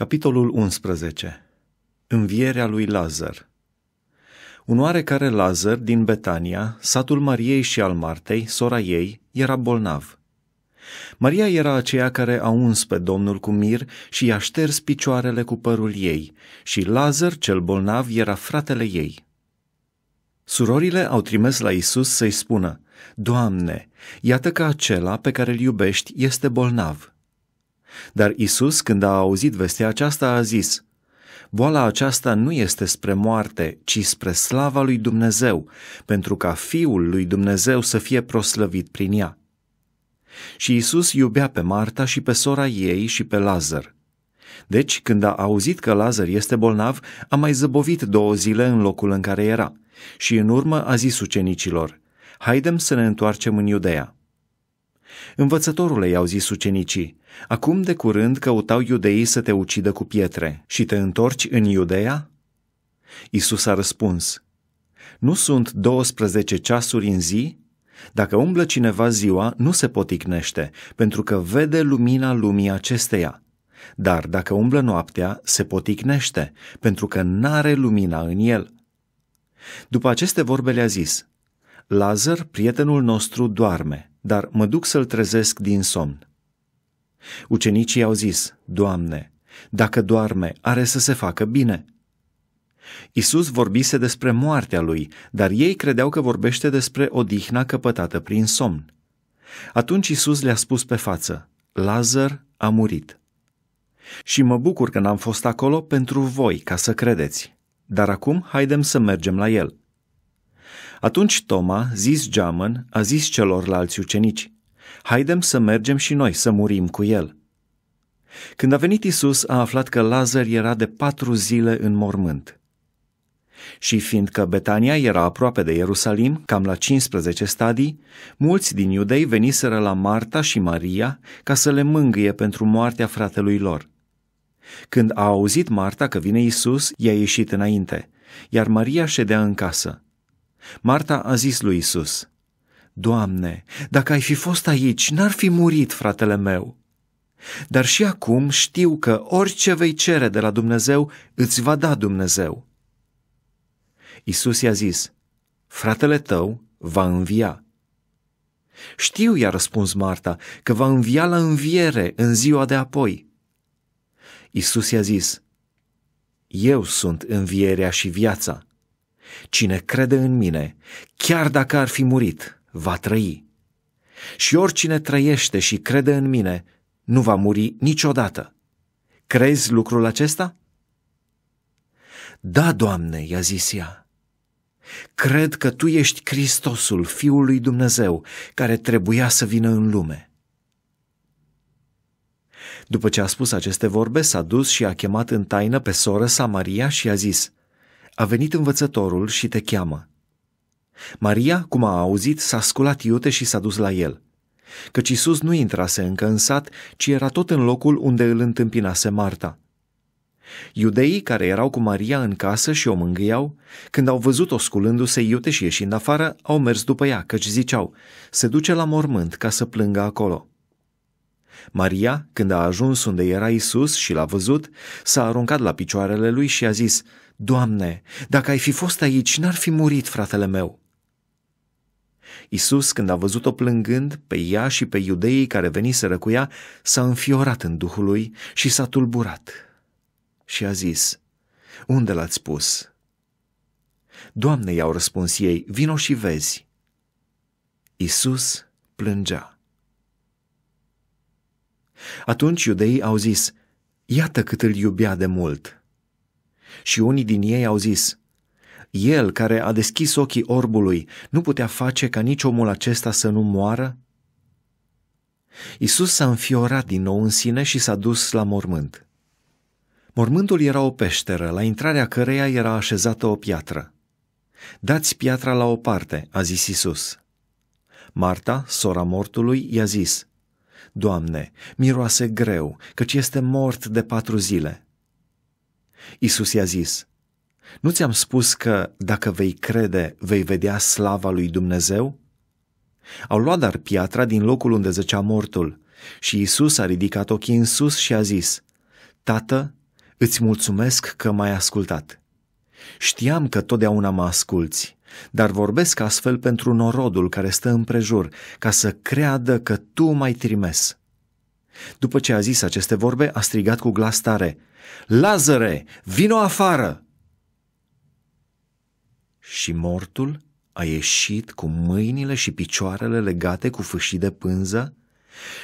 Capitolul 11. Învierea lui Lazar. Un oarecare Lazar din Betania, satul Mariei și al Martei, sora ei, era bolnav. Maria era aceea care a uns pe Domnul cu mir și i-a șters picioarele cu părul ei, și Lazar, cel bolnav, era fratele ei. Surorile au trimis la Isus să-i spună, Doamne, iată că acela pe care îl iubești este bolnav. Dar Isus, când a auzit vestea aceasta, a zis, Boala aceasta nu este spre moarte, ci spre slava lui Dumnezeu, pentru ca Fiul lui Dumnezeu să fie proslăvit prin ea. Și Isus iubea pe Marta și pe sora ei și pe Lazar. Deci, când a auzit că Lazar este bolnav, a mai zăbovit două zile în locul în care era. Și în urmă a zis ucenicilor, Haidem să ne întoarcem în Iudeea. Învățătorule, i-au zis ucenicii, acum de curând căutau iudeii să te ucidă cu pietre și te întorci în Iudeea? Isus a răspuns, nu sunt 12 ceasuri în zi? Dacă umblă cineva ziua, nu se poticnește, pentru că vede lumina lumii acesteia. Dar dacă umblă noaptea, se poticnește, pentru că n-are lumina în el. După aceste vorbe le-a zis, Lazar, prietenul nostru, doarme, dar mă duc să-l trezesc din somn. Ucenicii au zis, Doamne, dacă doarme, are să se facă bine. Isus vorbise despre moartea lui, dar ei credeau că vorbește despre odihna căpătată prin somn. Atunci Isus le-a spus pe față, Lazar a murit. Și mă bucur că n-am fost acolo pentru voi, ca să credeți. Dar acum haidem să mergem la el. Atunci Toma, zis geamăn, a zis celorlalți ucenici, Haidem să mergem și noi să murim cu el. Când a venit Isus, a aflat că Lazar era de patru zile în mormânt. Și fiindcă Betania era aproape de Ierusalim, cam la 15 stadii, mulți din iudei veniseră la Marta și Maria ca să le mângâie pentru moartea fratelui lor. Când a auzit Marta că vine Isus, i-a ieșit înainte, iar Maria ședea în casă. Marta a zis lui Isus, Doamne, dacă ai fi fost aici, n-ar fi murit fratele meu. Dar și acum știu că orice vei cere de la Dumnezeu, îți va da Dumnezeu. Isus i-a zis, fratele tău va învia. Știu, i-a răspuns Marta, că va învia la înviere în ziua de apoi. Isus i-a zis, Eu sunt învierea și viața. Cine crede în mine, chiar dacă ar fi murit, va trăi. Și oricine trăiește și crede în mine, nu va muri niciodată. Crezi lucrul acesta? Da, Doamne, i-a zis ea. Cred că Tu ești Hristosul, Fiul lui Dumnezeu, care trebuia să vină în lume. După ce a spus aceste vorbe, s-a dus și a chemat în taină pe soră sa Maria și a zis, a venit învățătorul și te cheamă. Maria, cum a auzit, s-a sculat iute și s-a dus la el, căci Isus nu intrase încă în sat, ci era tot în locul unde îl întâmpinase Marta. Iudeii care erau cu Maria în casă și o mângâiau, când au văzut-o sculându-se iute și ieșind afară, au mers după ea, căci ziceau, se duce la mormânt ca să plângă acolo. Maria, când a ajuns unde era Isus și l-a văzut, s-a aruncat la picioarele lui și a zis, Doamne, dacă ai fi fost aici, n-ar fi murit fratele meu. Isus, când a văzut-o plângând pe ea și pe iudeii care veniseră cu ea, s-a înfiorat în duhul lui și s-a tulburat. Și a zis, Unde l-ați pus? Doamne, i-au răspuns ei, vino și vezi. Isus plângea. Atunci iudeii au zis, iată cât îl iubea de mult. Și unii din ei au zis, el care a deschis ochii orbului nu putea face ca nici omul acesta să nu moară? Isus s-a înfiorat din nou în sine și s-a dus la mormânt. Mormântul era o peșteră, la intrarea căreia era așezată o piatră. Dați piatra la o parte, a zis Isus. Marta, sora mortului, i-a zis, Doamne, miroase greu, căci este mort de patru zile. Isus i-a zis, Nu ți-am spus că, dacă vei crede, vei vedea slava lui Dumnezeu? Au luat dar piatra din locul unde zăcea mortul și Isus a ridicat ochii în sus și a zis, Tată, îți mulțumesc că m-ai ascultat. Știam că totdeauna mă asculți. Dar vorbesc astfel pentru norodul care stă împrejur, ca să creadă că tu mai trimes. După ce a zis aceste vorbe, a strigat cu glas tare, Lazare, vino afară! Și mortul a ieșit cu mâinile și picioarele legate cu fâșii de pânză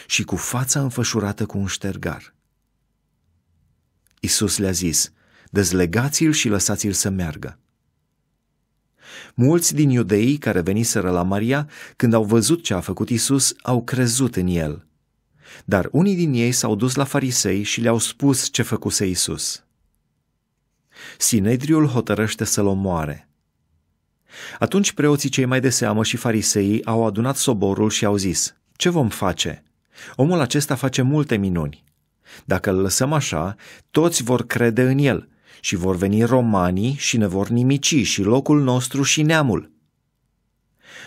și cu fața înfășurată cu un ștergar. Isus le-a zis, dezlegați-l și lăsați-l să meargă. Mulți din Iudei care veniseră la Maria, când au văzut ce a făcut Isus, au crezut în el. Dar unii din ei s-au dus la farisei și le-au spus ce făcuse Isus. Sinedriul hotărăște să-l omoare. Atunci preoții cei mai de seamă și fariseii au adunat soborul și au zis, Ce vom face? Omul acesta face multe minuni. Dacă îl lăsăm așa, toți vor crede în el și vor veni romanii și ne vor nimici și locul nostru și neamul.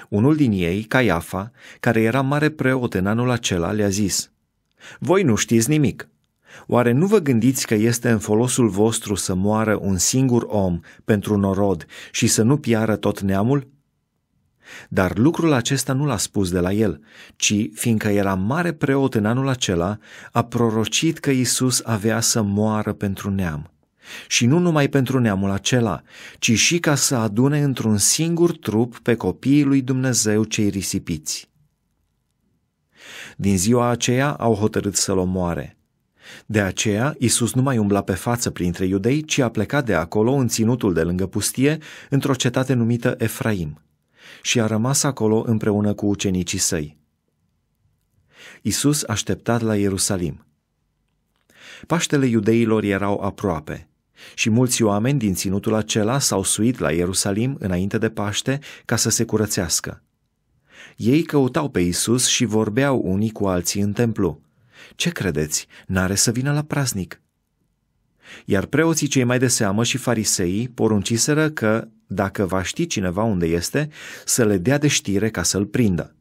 Unul din ei, Caiafa, care era mare preot în anul acela, le-a zis, Voi nu știți nimic. Oare nu vă gândiți că este în folosul vostru să moară un singur om pentru norod și să nu piară tot neamul?' Dar lucrul acesta nu l-a spus de la el, ci, fiindcă era mare preot în anul acela, a prorocit că Isus avea să moară pentru neam și nu numai pentru neamul acela, ci și ca să adune într-un singur trup pe copiii lui Dumnezeu cei risipiți. Din ziua aceea au hotărât să-l omoare. De aceea, Isus nu mai umbla pe față printre iudei, ci a plecat de acolo în ținutul de lângă pustie, într-o cetate numită Efraim, și a rămas acolo împreună cu ucenicii săi. Isus așteptat la Ierusalim – Paștele iudeilor erau aproape și mulți oameni din ținutul acela s-au suit la Ierusalim înainte de Paște ca să se curățească. Ei căutau pe Isus și vorbeau unii cu alții în templu. Ce credeți? N-are să vină la praznic. Iar preoții cei mai de seamă și fariseii porunciseră că, dacă va ști cineva unde este, să le dea de știre ca să-l prindă.